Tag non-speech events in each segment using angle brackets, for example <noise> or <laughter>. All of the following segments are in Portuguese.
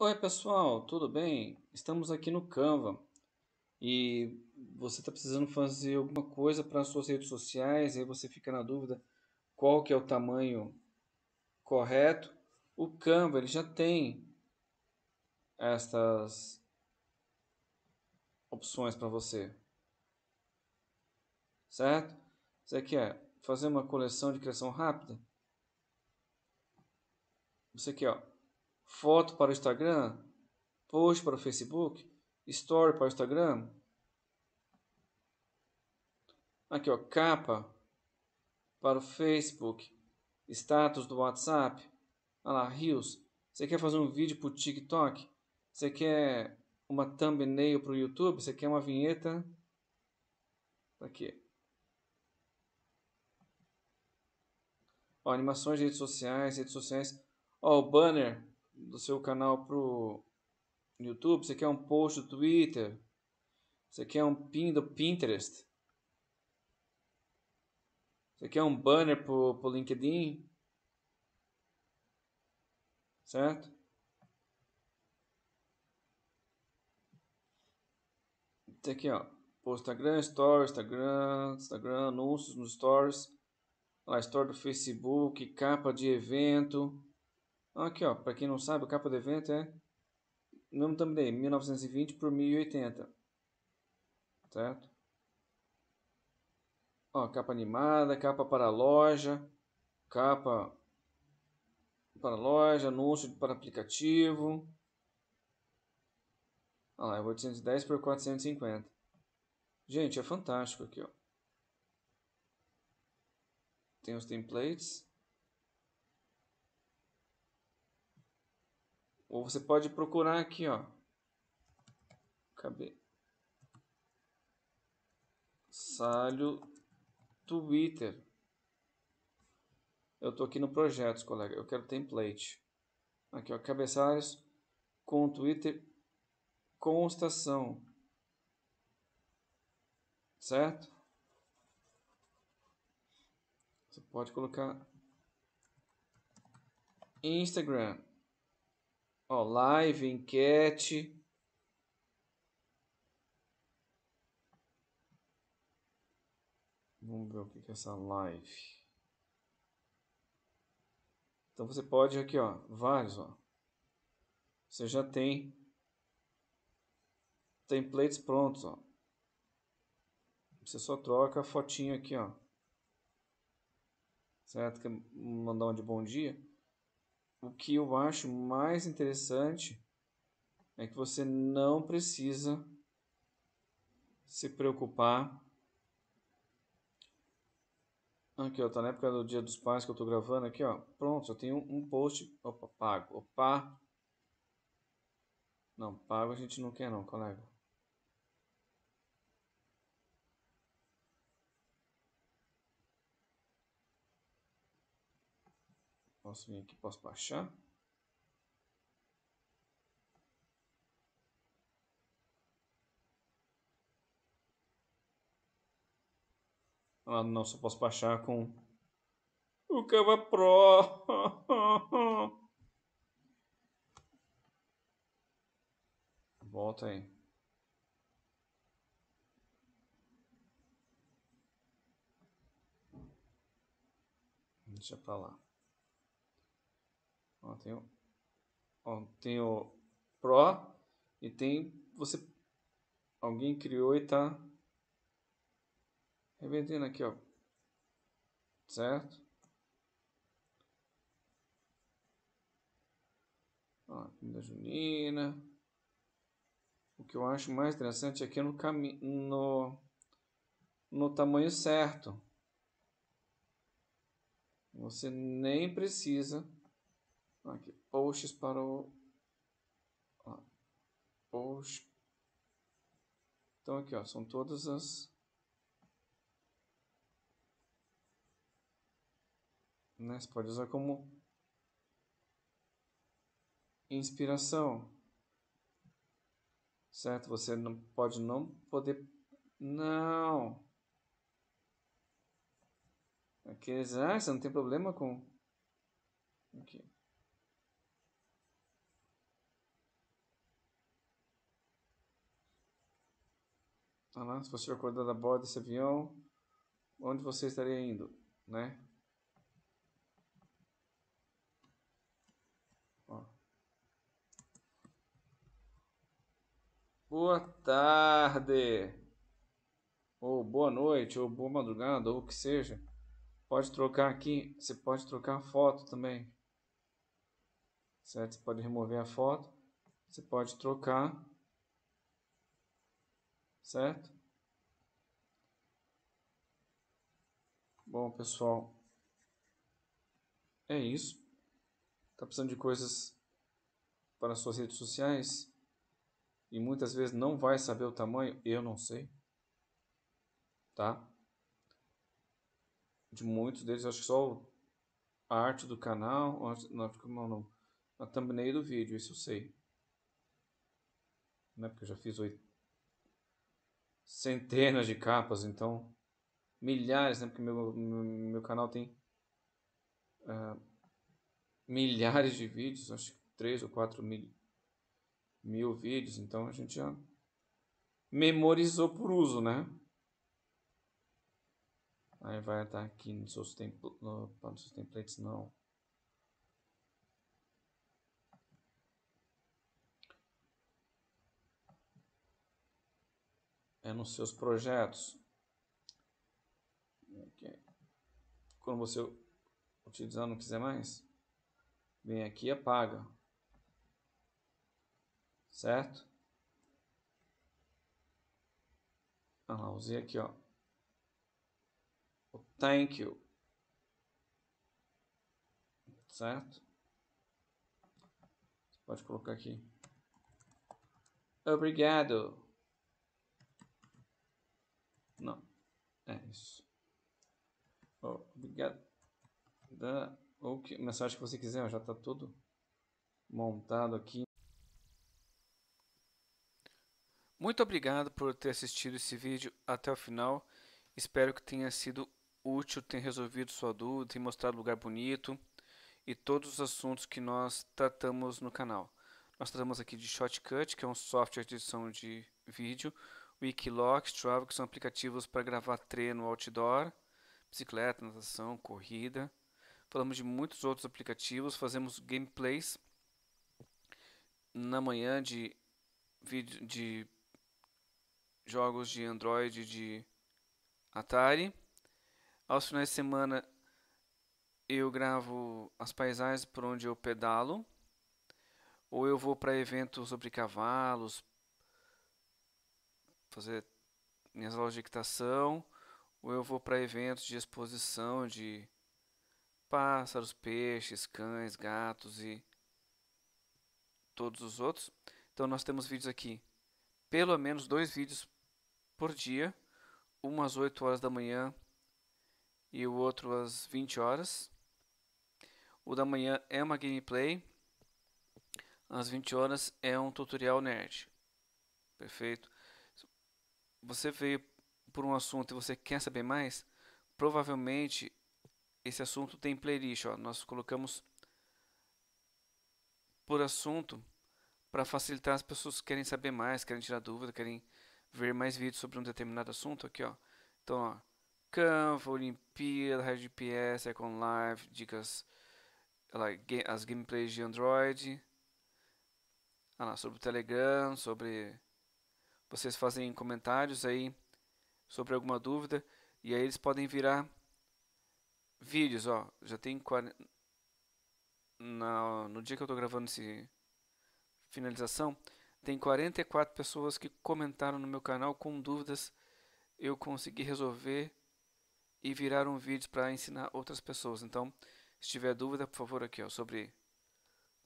Oi, pessoal, tudo bem? Estamos aqui no Canva e você está precisando fazer alguma coisa para as suas redes sociais, aí você fica na dúvida qual que é o tamanho correto. O Canva ele já tem estas opções para você, certo? Você quer é, fazer uma coleção de criação rápida? Você quer, ó, foto para o Instagram, post para o Facebook, story para o Instagram. Aqui, ó, capa para o Facebook, status do WhatsApp. Olha lá, Reels. Você quer fazer um vídeo para o TikTok? Você quer uma thumbnail para o YouTube? Você quer uma vinheta? Tá aqui. Ó, animações de redes sociais, redes sociais. Ó, o banner do seu canal pro YouTube, você quer um post do Twitter, você quer um pin do Pinterest, você quer um banner pro, pro LinkedIn, certo? Tem aqui, ó. Instagram, Stories, Instagram, Instagram, anúncios nos Stories. A Story do Facebook, capa de evento. Aqui, ó, para quem não sabe, a capa do evento é mesmo também 1920 por 1080. Certo? Ó, capa animada, capa para loja, capa para loja, anúncio para aplicativo. Olha lá, é 810 por 450. Gente, é fantástico aqui, ó. Tem os templates. Ou você pode procurar aqui, ó. cabe Salho Twitter. Eu tô aqui no projetos, colega. Eu quero template. Aqui, ó. Cabeçalhos com Twitter constação. Certo? Você pode colocar Instagram. Ó, live, enquete. Vamos ver o que é essa live. Então você pode aqui, ó, vários, ó. Você já tem templates prontos, ó. Você só troca a fotinho aqui, ó. Certo? Quer mandar um de bom dia? o que eu acho mais interessante é que você não precisa se preocupar. Aqui, ó, tá na época do Dia dos Pais que eu tô gravando aqui, ó. Pronto, eu tenho um post. Opa, pago. Opa. Não, pago a gente não quer não, colega. Posso vir aqui, posso baixar. Ah, não, só posso baixar com o Cava Pro. <laughs> Volta aí. Deixa pra lá. Ó, tem, o, ó, tem o Pro e tem você. Alguém criou e tá revendendo aqui, ó. Certo? Ó, da junina. O que eu acho mais interessante aqui é, é no caminho no no tamanho certo. Você nem precisa Aqui, posts para o. Ó, ah. post. Então aqui ó, são todas as. Né, você pode usar como inspiração. Certo? Você não pode não poder. Não! Aqueles. Ah, você não tem problema com. Aqui. Se você acordar da borda desse avião, onde você estaria indo, né? Ó. Boa tarde, ou boa noite, ou boa madrugada, ou o que seja. Pode trocar aqui, você pode trocar foto também. Certo? Você pode remover a foto, você pode trocar certo? Bom, pessoal, é isso. Tá precisando de coisas para suas redes sociais e muitas vezes não vai saber o tamanho, eu não sei. Tá? De muitos deles, acho que só a arte do canal, não, não, não, a thumbnail do vídeo, isso eu sei. não é Porque eu já fiz 8 centenas de capas, então milhares, né? Porque meu, meu, meu canal tem uh, milhares de vídeos, acho que 3 ou 4 mil, mil vídeos, então a gente já memorizou por uso, né? Aí vai estar aqui nos seus, nos seus templates, não. é nos seus projetos. Okay. Quando você utilizar não quiser mais, vem aqui e apaga. Certo? Ah lá, usei aqui, ó. O thank you. Certo? Você pode colocar aqui. Obrigado. Não. É isso. Obrigada. Ou que mensagem que você quiser, já está tudo montado aqui. Muito obrigado por ter assistido esse vídeo até o final. Espero que tenha sido útil, tenha resolvido sua dúvida, tenha mostrado lugar bonito e todos os assuntos que nós tratamos no canal. Nós tratamos aqui de Shotcut, que é um software de edição de vídeo, Wikiloc, Strava, que são aplicativos para gravar treino outdoor, bicicleta, natação, corrida. Falamos de muitos outros aplicativos, fazemos gameplays na manhã de vídeo de jogos de Android de Atari. Aos finais de semana eu gravo as paisagens por onde eu pedalo, ou eu vou para eventos sobre cavalos, fazer minhas aulas de equitação, ou eu vou para eventos de exposição de pássaros, peixes, cães, gatos e todos os outros. Então nós temos vídeos aqui, pelo menos dois vídeos por dia, um às 8 horas da manhã e o outro às 20 horas. O da manhã é uma gameplay, às 20 horas é um tutorial nerd. Perfeito você veio por um assunto e você quer saber mais, provavelmente esse assunto tem playlist. Ó. Nós colocamos por assunto para facilitar as pessoas que querem saber mais, querem tirar dúvida, querem ver mais vídeos sobre um determinado assunto aqui, ó. Então, ó, Canva, Olimpíada, Rádio GPS, Icon Live, dicas, lá, as gameplays de Android, lá, sobre o Telegram, sobre vocês fazem comentários aí sobre alguma dúvida e aí eles podem virar vídeos, ó, já tem 40 na, no dia que eu estou gravando esse finalização, tem 44 pessoas que comentaram no meu canal com dúvidas. Eu consegui resolver e virar um vídeo para ensinar outras pessoas. Então, se tiver dúvida, por favor, aqui ó, sobre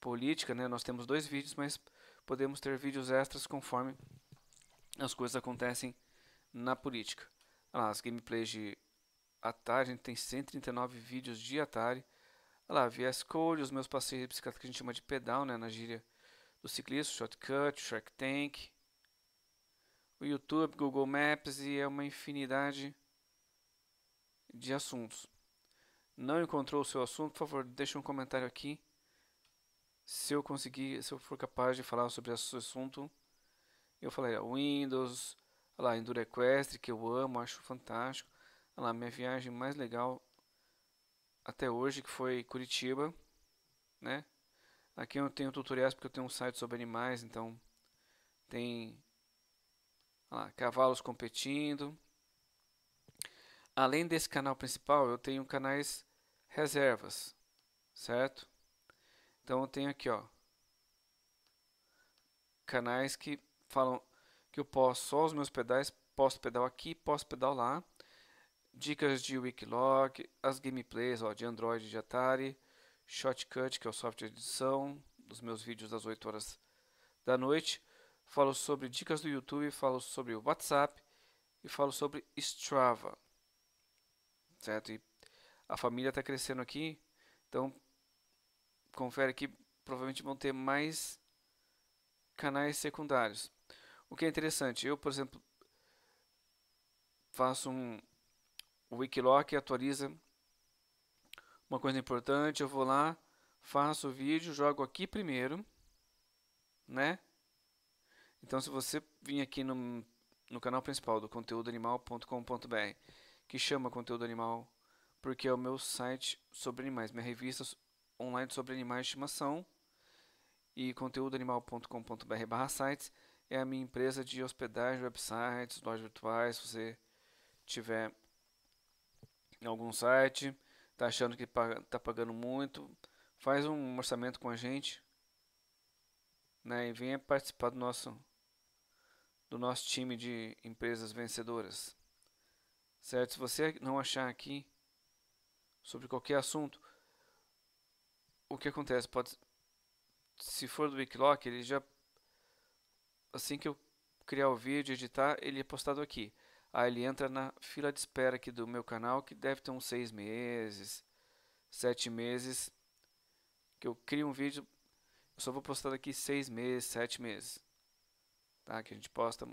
política, né? Nós temos dois vídeos, mas podemos ter vídeos extras conforme as coisas acontecem na política. Olha lá, as gameplays de Atari, a gente tem 139 vídeos de Atari. Olha lá, VS Code, os meus passeios de bicicleta que a gente chama de pedal, né, na gíria do ciclista, Shortcut, Shark Tank, o YouTube, Google Maps e é uma infinidade de assuntos. Não encontrou o seu assunto? Por favor, deixe um comentário aqui. Se eu conseguir, se eu for capaz de falar sobre esse assunto, eu falei, ó, Windows, ó lá, Enduro Equestre, que eu amo, acho fantástico. Ó lá, minha viagem mais legal até hoje, que foi Curitiba, né? Aqui eu tenho tutoriais porque eu tenho um site sobre animais, então tem lá, cavalos competindo. Além desse canal principal, eu tenho canais reservas, certo? Então eu tenho aqui, ó, canais que falam que eu posso só os meus pedais, posso pedal aqui, posso pedal lá. Dicas de Wikiloc, as gameplays ó, de Android de Atari, Shotcut, que é o software de edição dos meus vídeos das 8 horas da noite. Falo sobre dicas do YouTube, falo sobre o WhatsApp e falo sobre Strava. Certo? E a família está crescendo aqui, então confere que provavelmente vão ter mais canais secundários. O que é interessante, eu, por exemplo, faço um wikiloc, atualiza uma coisa importante, eu vou lá, faço o vídeo, jogo aqui primeiro, né? Então, se você vir aqui no, no canal principal do conteúdoanimal.com.br, que chama Conteúdo Animal, porque é o meu site sobre animais, minha revista online sobre animais de estimação, e conteúdoanimal.com.br barra sites, é a minha empresa de hospedagem, websites, lojas virtuais. Se você tiver algum site, tá achando que tá pagando muito, faz um orçamento com a gente, né? E venha participar do nosso do nosso time de empresas vencedoras. Certo? Se você não achar aqui sobre qualquer assunto, o que acontece? Pode se for do Wikiloc, ele já assim que eu criar o vídeo, editar, ele é postado aqui. Aí ele entra na fila de espera aqui do meu canal, que deve ter uns 6 meses, 7 meses, que eu crio um vídeo, eu só vou postar daqui 6 meses, 7 meses. Tá? Que a gente posta,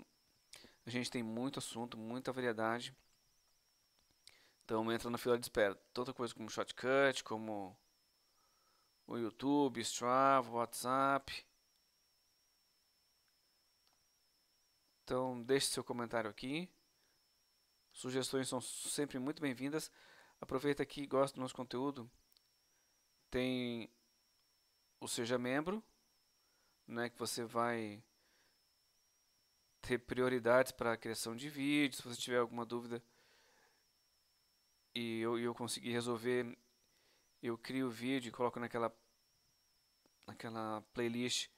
a gente tem muito assunto, muita variedade. Então entra na fila de espera, toda coisa como shortcut, como o YouTube, Strava, WhatsApp, Então, deixe seu comentário aqui. Sugestões são sempre muito bem-vindas. Aproveita que gosta do nosso conteúdo. Tem o Seja Membro, né, que você vai ter prioridades para a criação de vídeos. Se você tiver alguma dúvida e eu, eu conseguir resolver, eu crio o vídeo e coloco naquela, naquela playlist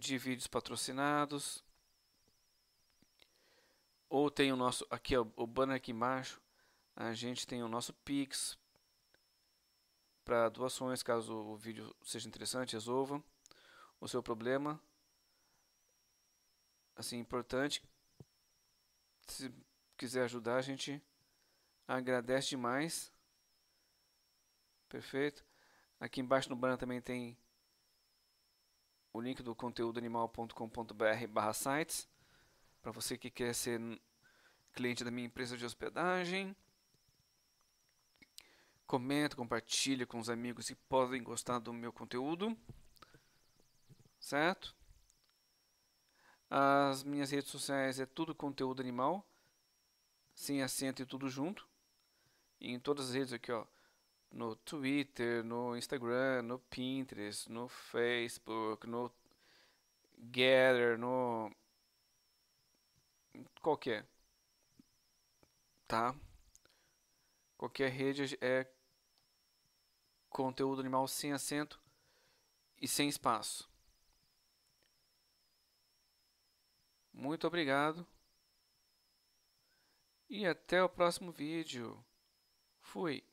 de vídeos patrocinados. Ou tem o nosso, aqui ó, o banner aqui embaixo, a gente tem o nosso Pix para doações, caso o vídeo seja interessante, resolva o seu problema. Assim, importante, se quiser ajudar, a gente agradece demais. Perfeito. Aqui embaixo no banner também tem o link do conteúdo animal.com.br barra sites. Para você que quer ser cliente da minha empresa de hospedagem, comenta, compartilha com os amigos que podem gostar do meu conteúdo, certo? As minhas redes sociais é tudo conteúdo animal, sem acento e tudo junto. E em todas as redes aqui, ó, no Twitter, no Instagram, no Pinterest, no Facebook, no Gather, no qualquer, é? tá? Qualquer rede é conteúdo animal sem acento e sem espaço. Muito obrigado. E até o próximo vídeo. Fui.